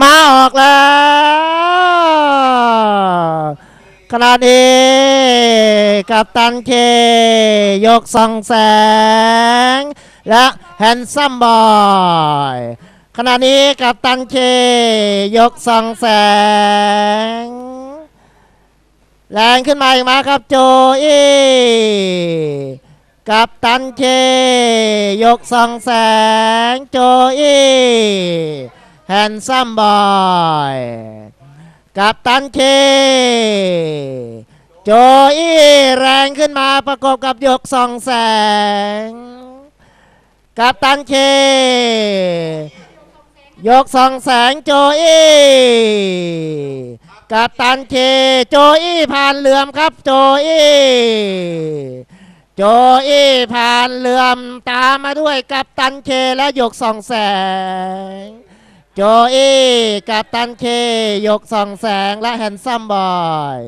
มาออกแล้ว ขณะนี้ กับตันเคยกส่องแสง และแฮนซัมบอย ขณะนี้กับตันเคยกส่องแสง แรงขึ้นมาอีกมาครับโจอี้กับตันเคยกส่องแสงโจอี้แฮนซัมบอยกับตันเค โจอี้แรงขึ้นมาประกบกับยกสองแสง กับตันเค ยกสองแสงโจอี้กับตันเค โจอี้ผ่านเหลื่อมครับโจอี้โจอี้ผ่านเหลื่อมตามมาด้วยกับตันเคและยกสองแสงโจอี้กับตันเค ยกสองแสงและแฮนซัมบอย